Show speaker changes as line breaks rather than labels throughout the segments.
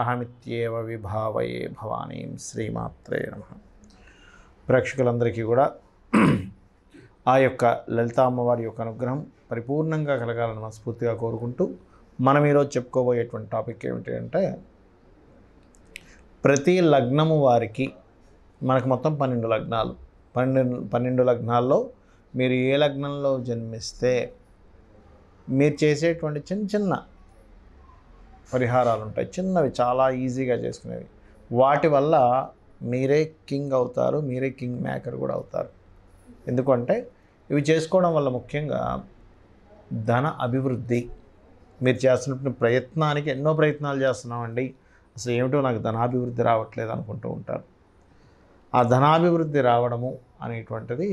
అహమిత్యేవ విభావయే భవానీ శ్రీమాత్రే నమ ప్రేక్షకులందరికీ కూడా ఆ యొక్క లలిత అమ్మవారి యొక్క అనుగ్రహం పరిపూర్ణంగా కలగాలని మనస్ఫూర్తిగా కోరుకుంటూ మనం ఈరోజు చెప్పుకోబోయేటువంటి టాపిక్ ఏమిటంటే ప్రతి లగ్నము వారికి మనకు మొత్తం పన్నెండు లగ్నాలు పన్నెండు పన్నెండు లగ్నాల్లో మీరు ఏ లగ్నంలో జన్మిస్తే మీరు చేసేటువంటి చిన్న చిన్న పరిహారాలు ఉంటాయి చిన్నవి చాలా ఈజీగా చేసుకునేవి వాటి వల్ల మీరే కింగ్ అవుతారు మీరే కింగ్ మేకర్ కూడా అవుతారు ఎందుకంటే ఇవి చేసుకోవడం వల్ల ముఖ్యంగా ధన అభివృద్ధి మీరు చేస్తున్నటువంటి ప్రయత్నానికి ఎన్నో ప్రయత్నాలు చేస్తున్నామండి అసలు ఏమిటో నాకు ధనాభివృద్ధి రావట్లేదు అనుకుంటూ ఉంటారు ఆ ధనాభివృద్ధి రావడము అనేటువంటిది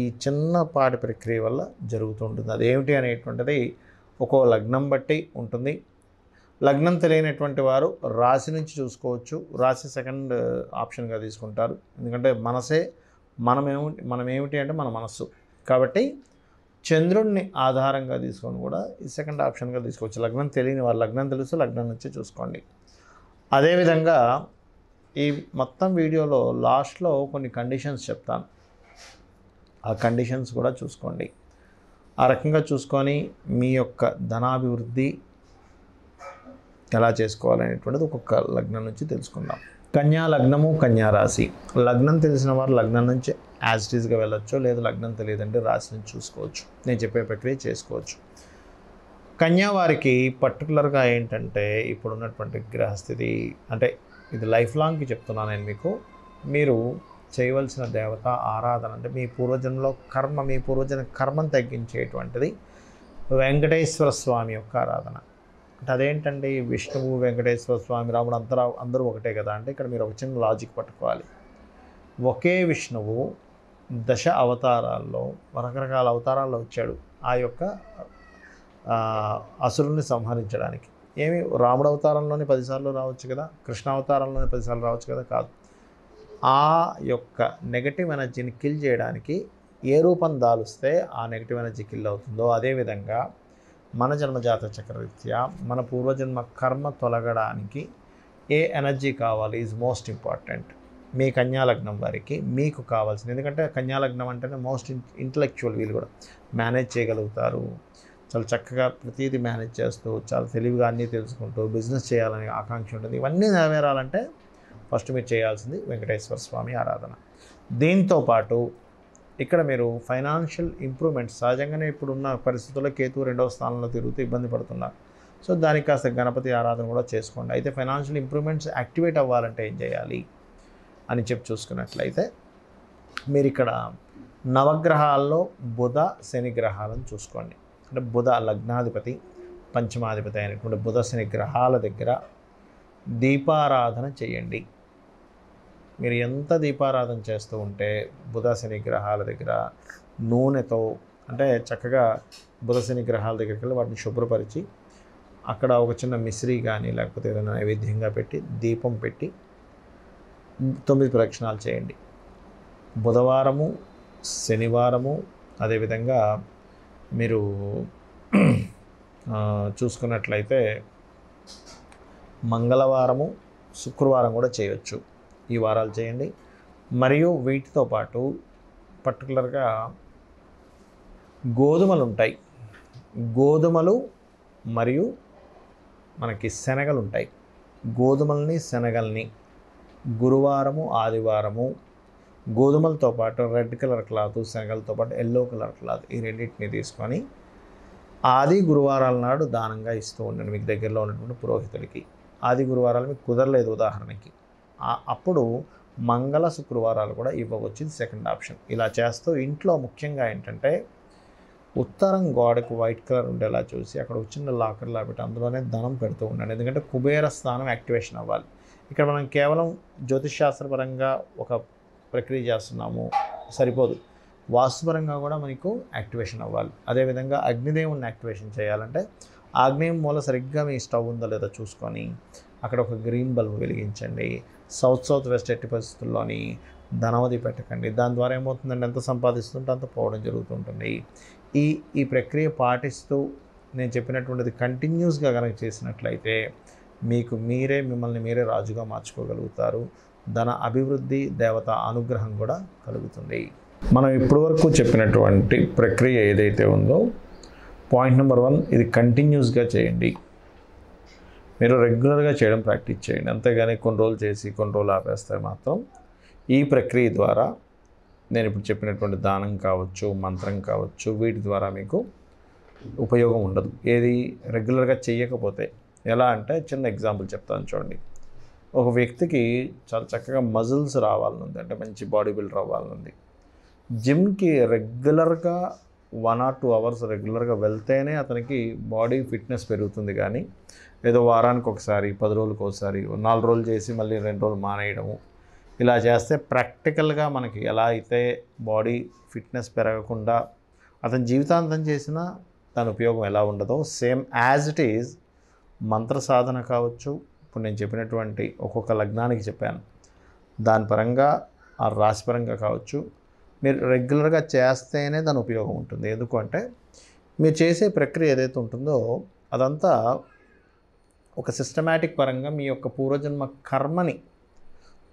ఈ చిన్నపాటి ప్రక్రియ వల్ల జరుగుతుంటుంది అదేమిటి అనేటువంటిది ఒక్కో లగ్నం బట్టి ఉంటుంది లగ్నం తెలియనటువంటి వారు రాశి నుంచి చూసుకోవచ్చు రాశి సెకండ్ uh, ఆప్షన్గా తీసుకుంటారు ఎందుకంటే మనసే మనమేమి మనమేమిటి అంటే మన మనస్సు కాబట్టి చంద్రుడిని ఆధారంగా తీసుకొని కూడా ఈ సెకండ్ ఆప్షన్గా తీసుకోవచ్చు లగ్నం తెలియని వారు లగ్నం తెలుసు లగ్నం నుంచి చూసుకోండి అదేవిధంగా ఈ మొత్తం వీడియోలో లాస్ట్లో కొన్ని కండిషన్స్ చెప్తాను ఆ కండిషన్స్ కూడా చూసుకోండి ఆ రకంగా చూసుకొని మీ యొక్క ధనాభివృద్ధి ఎలా చేసుకోవాలనేటువంటిది ఒక్కొక్క లగ్నం నుంచి తెలుసుకుందాం కన్యా లగ్నము కన్యా రాశి లగ్నం తెలిసిన వారు లగ్నం నుంచి యాజ్ టీజ్గా వెళ్ళొచ్చు లేదు లగ్నం తెలియదంటే రాశి నుంచి చూసుకోవచ్చు నేను చెప్పేటట్టువి చేసుకోవచ్చు కన్యా వారికి పర్టికులర్గా ఏంటంటే ఇప్పుడున్నటువంటి గ్రహస్థితి అంటే ఇది లైఫ్ లాంగ్కి చెప్తున్నాను నేను మీకు మీరు చేయవలసిన దేవత ఆరాధన అంటే మీ పూర్వజన్మలో కర్మ మీ పూర్వజన కర్మను తగ్గించేటువంటిది వెంకటేశ్వర స్వామి యొక్క ఆరాధన అంటే అదేంటండి విష్ణువు వెంకటేశ్వర స్వామి రాముడు అంతరా అందరూ ఒకటే కదా అంటే ఇక్కడ మీరు ఒక చిన్న లాజిక్ పట్టుకోవాలి ఒకే విష్ణువు దశ అవతారాల్లో రకరకాల అవతారాల్లో వచ్చాడు ఆ యొక్క అసురుల్ని సంహరించడానికి ఏమి రాముడు అవతారంలోనే పదిసార్లు రావచ్చు కదా కృష్ణ అవతారంలోనే పదిసార్లు రావచ్చు కదా కాదు ఆ యొక్క నెగటివ్ ఎనర్జీని కిల్ చేయడానికి ఏ రూపం దాలుస్తే ఆ నెగటివ్ ఎనర్జీ కిల్ అవుతుందో అదేవిధంగా మన జన్మజాత చక్రరీత్యా మన పూర్వజన్మ కర్మ తొలగడానికి ఏ ఎనర్జీ కావాలి ఈజ్ మోస్ట్ ఇంపార్టెంట్ మీ కన్యాలగ్నం వారికి మీకు కావాల్సింది ఎందుకంటే కన్యాలగ్నం అంటేనే మోస్ట్ ఇంటలెక్చువల్ వీళ్ళు కూడా మేనేజ్ చేయగలుగుతారు చాలా చక్కగా ప్రతిదీ మేనేజ్ చేస్తూ చాలా తెలివిగా అన్నీ తెలుసుకుంటూ బిజినెస్ చేయాలనే ఆకాంక్ష ఉంటుంది ఇవన్నీ నెరవేరాలంటే ఫస్ట్ మీరు చేయాల్సింది వెంకటేశ్వర స్వామి ఆరాధన దీంతో పాటు ఇక్కడ మీరు ఫైనాన్షియల్ ఇంప్రూవ్మెంట్ సహజంగానే ఇప్పుడున్న పరిస్థితుల్లో కేతు రెండవ స్థానంలో తిరుగుతూ ఇబ్బంది పడుతున్నారు సో దానికి కాస్త గణపతి ఆరాధన కూడా చేసుకోండి అయితే ఫైనాన్షియల్ ఇంప్రూవ్మెంట్స్ యాక్టివేట్ అవ్వాలంటే ఏం చేయాలి అని చెప్పి చూసుకున్నట్లయితే మీరు ఇక్కడ నవగ్రహాల్లో బుధ శని గ్రహాలను చూసుకోండి అంటే బుధ లగ్నాధిపతి పంచమాధిపతి అయినటువంటి బుధ శని గ్రహాల దగ్గర దీపారాధన చేయండి మీరు ఎంత దీపారాధన చేస్తూ ఉంటే బుధశని గ్రహాల దగ్గర నూనెతో అంటే చక్కగా బుధశని గ్రహాల దగ్గరికి వెళ్ళి వాటిని శుభ్రపరిచి అక్కడ ఒక చిన్న మిశ్రీ కానీ లేకపోతే ఏదైనా నైవేద్యంగా పెట్టి దీపం పెట్టి తొమ్మిది ప్రదక్షిణాలు చేయండి బుధవారము శనివారము అదేవిధంగా మీరు చూసుకున్నట్లయితే మంగళవారము శుక్రవారం కూడా చేయవచ్చు ఈ వారాలు చేయండి మరియు వీటితో పాటు పర్టికులర్గా గోధుమలు ఉంటాయి గోధుమలు మరియు మనకి శనగలు ఉంటాయి గోధుమల్ని శనగల్ని గురువారము ఆదివారము గోధుమలతో పాటు రెడ్ కలర్ క్లాత్ శనగలతో పాటు ఎల్లో కలర్ క్లాత్ ఈ రెండింటిని తీసుకొని ఆది గురువారాల నాడు దానంగా ఇస్తూ ఉండండి మీకు దగ్గరలో ఉన్నటువంటి పురోహితుడికి ఆది గురువారాలు మీకు కుదరలేదు ఉదాహరణకి అప్పుడు మంగళ శుక్రవారాలు కూడా ఇవ్వవచ్చింది సెకండ్ ఆప్షన్ ఇలా చేస్తూ ఇంట్లో ముఖ్యంగా ఏంటంటే ఉత్తరం గోడకు వైట్ కలర్ ఉండేలా చూసి అక్కడ చిన్న లాకర్ పెట్టి అందులోనే ధనం పెడుతూ ఉండండి ఎందుకంటే కుబేర స్థానం యాక్టివేషన్ అవ్వాలి ఇక్కడ మనం కేవలం జ్యోతిషాస్త్రపరంగా ఒక ప్రక్రియ చేస్తున్నాము సరిపోదు వాస్తుపరంగా కూడా మనకు యాక్టివేషన్ అవ్వాలి అదేవిధంగా అగ్నిదేవుని యాక్టివేషన్ చేయాలంటే ఆగ్నేయం మూల సరిగ్గా మీ స్టవ్ ఉందో లేదో చూసుకొని అక్కడ ఒక గ్రీన్ బల్బ్ వెలిగించండి సౌత్ సౌత్ వెస్ట్ ఎట్టి పరిస్థితుల్లోని ధనవది పెట్టకండి దాని ద్వారా ఏమవుతుందండి ఎంత సంపాదిస్తుంటే అంత పోవడం జరుగుతుంటుంది ఈ ఈ ప్రక్రియ పాటిస్తూ నేను చెప్పినటువంటిది కంటిన్యూస్గా కనుక చేసినట్లయితే మీకు మీరే మిమ్మల్ని మీరే రాజుగా మార్చుకోగలుగుతారు ధన అభివృద్ధి దేవత అనుగ్రహం కూడా కలుగుతుంది మనం ఇప్పటివరకు చెప్పినటువంటి ప్రక్రియ ఏదైతే ఉందో పాయింట్ నెంబర్ వన్ ఇది కంటిన్యూస్గా చేయండి మీరు రెగ్యులర్గా చేయడం ప్రాక్టీస్ చేయండి అంతేగాని కొన్ని రోజులు చేసి కొన్ని రోజులు ఆపేస్తే మాత్రం ఈ ప్రక్రియ ద్వారా నేను ఇప్పుడు చెప్పినటువంటి దానం కావచ్చు మంత్రం కావచ్చు వీటి ద్వారా మీకు ఉపయోగం ఉండదు ఏది రెగ్యులర్గా చేయకపోతే ఎలా అంటే చిన్న ఎగ్జాంపుల్ చెప్తాను చూడండి ఒక వ్యక్తికి చాలా చక్కగా మజిల్స్ రావాలనుంది అంటే మంచి బాడీ బిల్డర్ అవ్వాలనుంది జిమ్కి రెగ్యులర్గా వన్ ఆర్ టూ అవర్స్ రెగ్యులర్గా వెళ్తేనే అతనికి బాడీ ఫిట్నెస్ పెరుగుతుంది కానీ ఏదో వారానికి ఒకసారి పది రోజులకు ఒకసారి నాలుగు రోజులు చేసి మళ్ళీ రెండు రోజులు మానేయడము ఇలా చేస్తే ప్రాక్టికల్గా మనకి ఎలా అయితే బాడీ ఫిట్నెస్ పెరగకుండా అతని జీవితాంతం చేసిన దాని ఉపయోగం ఎలా ఉండదో సేమ్ యాజ్ ఇట్ ఈజ్ మంత్ర సాధన కావచ్చు ఇప్పుడు నేను చెప్పినటువంటి ఒక్కొక్క లగ్నానికి చెప్పాను దాని పరంగా ఆ పరంగా కావచ్చు మీరు రెగ్యులర్గా చేస్తేనే దాని ఉపయోగం ఉంటుంది ఎందుకంటే మీరు చేసే ప్రక్రియ ఏదైతే ఉంటుందో అదంతా ఒక సిస్టమాటిక్ పరంగా మీ యొక్క పూర్వజన్మ కర్మని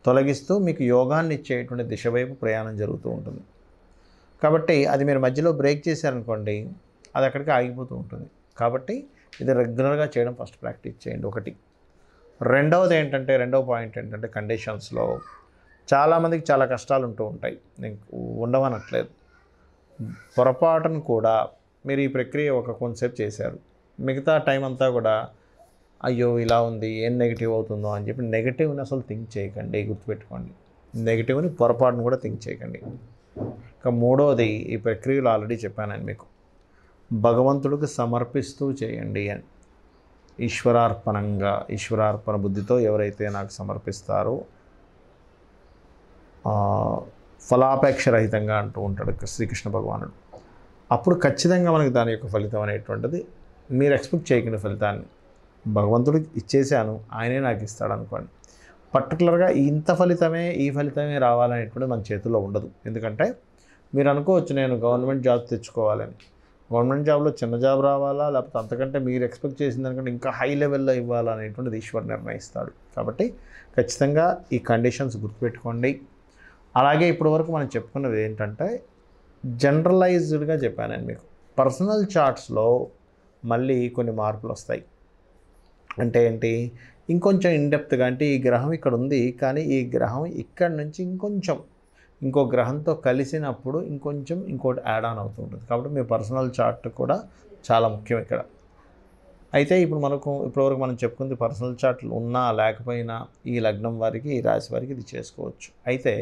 తొలగిస్తూ మీకు యోగాన్ని ఇచ్చేటువంటి దిశ వైపు ప్రయాణం జరుగుతూ ఉంటుంది కాబట్టి అది మీరు మధ్యలో బ్రేక్ చేశారనుకోండి అది అక్కడికి ఆగిపోతూ ఉంటుంది కాబట్టి ఇది రెగ్యులర్గా చేయడం ఫస్ట్ ప్రాక్టీస్ చేయండి ఒకటి రెండవది ఏంటంటే రెండవ పాయింట్ ఏంటంటే కండిషన్స్లో చాలామందికి చాలా కష్టాలు ఉంటూ ఉంటాయి నేను ఉండవనట్లేదు పొరపాటును కూడా మీరు ఈ ప్రక్రియ ఒక కొంతసేపు చేశారు మిగతా టైం అంతా కూడా అయ్యో ఇలా ఉంది ఏం నెగిటివ్ అవుతుందో అని చెప్పి నెగిటివ్ని అసలు థింక్ చేయకండి గుర్తుపెట్టుకోండి నెగిటివ్ని పొరపాటును కూడా థింక్ చేయకండి ఇక మూడవది ఈ ప్రక్రియలు ఆల్రెడీ చెప్పానండి మీకు భగవంతుడికి సమర్పిస్తూ చేయండి అని ఈశ్వరార్పణంగా ఈశ్వరార్పణ బుద్ధితో ఎవరైతే నాకు సమర్పిస్తారో ఫలాపేక్ష రహితంగా అంటూ ఉంటాడు శ్రీకృష్ణ భగవానుడు అప్పుడు ఖచ్చితంగా మనకు దాని యొక్క ఫలితం అనేటువంటిది మీరు ఎక్స్పెక్ట్ చేయకుండా ఫలితాన్ని భగవంతుడికి ఇచ్చేసాను ఆయనే నాకు ఇస్తాడు అనుకోండి పర్టికులర్గా ఇంత ఫలితమే ఈ ఫలితమే రావాలనేటువంటి మన చేతుల్లో ఉండదు ఎందుకంటే మీరు అనుకోవచ్చు నేను గవర్నమెంట్ జాబ్ తెచ్చుకోవాలని గవర్నమెంట్ జాబ్లో చిన్న జాబ్ రావాలా లేకపోతే అంతకంటే మీరు ఎక్స్పెక్ట్ చేసిన దానికంటే ఇంకా హై లెవెల్లో ఇవ్వాలా అనేటువంటిది ఈశ్వర్ నిర్ణయిస్తాడు కాబట్టి ఖచ్చితంగా ఈ కండిషన్స్ గుర్తుపెట్టుకోండి అలాగే ఇప్పటివరకు మనం చెప్పుకున్నది ఏంటంటే జనరలైజ్డ్గా చెప్పాను నేను మీకు పర్సనల్ చార్ట్స్లో మళ్ళీ కొన్ని మార్పులు వస్తాయి అంటే ఏంటి ఇంకొంచెం ఇన్డెప్త్గా అంటే ఈ గ్రహం ఇక్కడ ఉంది కానీ ఈ గ్రహం ఇక్కడ నుంచి ఇంకొంచెం ఇంకో గ్రహంతో కలిసినప్పుడు ఇంకొంచెం ఇంకోటి యాడ్ ఆన్ అవుతుంటుంది కాబట్టి మీ పర్సనల్ చార్ట్ కూడా చాలా ముఖ్యం ఇక్కడ అయితే ఇప్పుడు మనకు ఇప్పటివరకు మనం చెప్పుకుంది పర్సనల్ చార్ట్లు ఉన్నా లేకపోయినా ఈ లగ్నం వారికి ఈ రాశి వారికి ఇది చేసుకోవచ్చు అయితే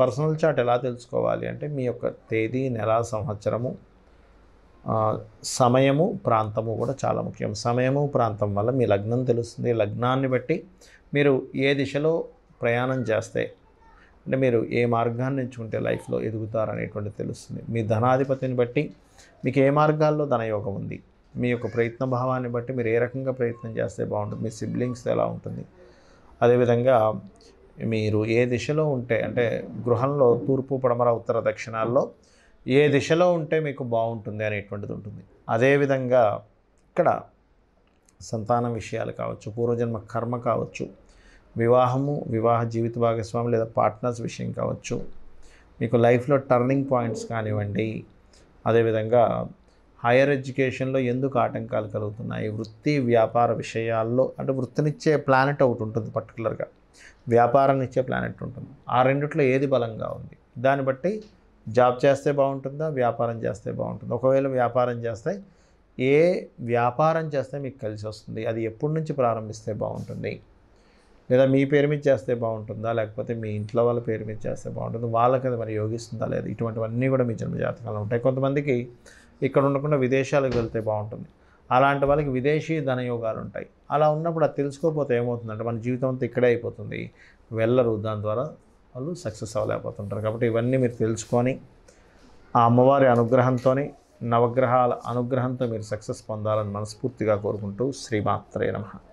పర్సనల్ చార్ట్ ఎలా తెలుసుకోవాలి అంటే మీ యొక్క తేదీ నెల సంవత్సరము సమయము ప్రాంతము కూడా చాలా ముఖ్యం సమయము ప్రాంతం వల్ల మీ లగ్నం తెలుస్తుంది లగ్నాన్ని బట్టి మీరు ఏ దిశలో ప్రయాణం చేస్తే అంటే మీరు ఏ మార్గాన్ని ఎంచుకుంటే లైఫ్లో ఎదుగుతారనేటువంటి తెలుస్తుంది మీ ధనాధిపతిని బట్టి మీకు ఏ మార్గాల్లో ధనయోగం ఉంది మీ యొక్క ప్రయత్న భావాన్ని బట్టి మీరు ఏ రకంగా ప్రయత్నం చేస్తే బాగుంటుంది మీ సిబ్లింగ్స్ ఎలా ఉంటుంది అదేవిధంగా మీరు ఏ దిశలో ఉంటే అంటే గృహంలో తూర్పు పడమర ఉత్తర దక్షిణాల్లో ఏ దిశలో ఉంటే మీకు బాగుంటుంది అనేటువంటిది ఉంటుంది అదేవిధంగా ఇక్కడ సంతాన విషయాలు కావచ్చు పూర్వజన్మ కర్మ కావచ్చు వివాహము వివాహ జీవిత భాగస్వామి లేదా పార్ట్నర్స్ విషయం కావచ్చు మీకు లైఫ్లో టర్నింగ్ పాయింట్స్ కానివ్వండి అదేవిధంగా హైయర్ ఎడ్యుకేషన్లో ఎందుకు ఆటంకాలు కలుగుతున్నాయి వృత్తి వ్యాపార విషయాల్లో అంటే వృత్తినిచ్చే ప్లానెట్ ఒకటి ఉంటుంది పర్టికులర్గా వ్యాపారాన్ని ఇచ్చే ప్లానెట్ ఉంటుంది ఆ రెండిట్లో ఏది బలంగా ఉంది దాన్ని బట్టి జాబ్ చేస్తే బాగుంటుందా వ్యాపారం చేస్తే బాగుంటుంది ఒకవేళ వ్యాపారం చేస్తే ఏ వ్యాపారం చేస్తే మీకు కలిసి వస్తుంది అది ఎప్పటి నుంచి ప్రారంభిస్తే బాగుంటుంది లేదా మీ పేరు మీద చేస్తే బాగుంటుందా లేకపోతే మీ ఇంట్లో వాళ్ళ పేరు మీద చేస్తే బాగుంటుంది వాళ్ళకి అది మరి యోగిస్తుందా లేదా ఇటువంటివన్నీ కూడా మీ జన్మ జాతకాలు ఉంటాయి కొంతమందికి ఇక్కడ ఉండకుండా విదేశాలకు వెళ్తే బాగుంటుంది అలాంటి వాళ్ళకి విదేశీ ధనయోగాలు ఉంటాయి అలా ఉన్నప్పుడు అది తెలుసుకోకపోతే ఏమవుతుందంటే మన జీవితం అంతా ఇక్కడే అయిపోతుంది వెళ్ళరు దాని ద్వారా వాళ్ళు సక్సెస్ అవ్వలేకపోతుంటారు కాబట్టి ఇవన్నీ మీరు తెలుసుకొని ఆ అమ్మవారి అనుగ్రహంతో నవగ్రహాల అనుగ్రహంతో మీరు సక్సెస్ పొందాలని మనస్ఫూర్తిగా కోరుకుంటూ శ్రీమాత్రే నమ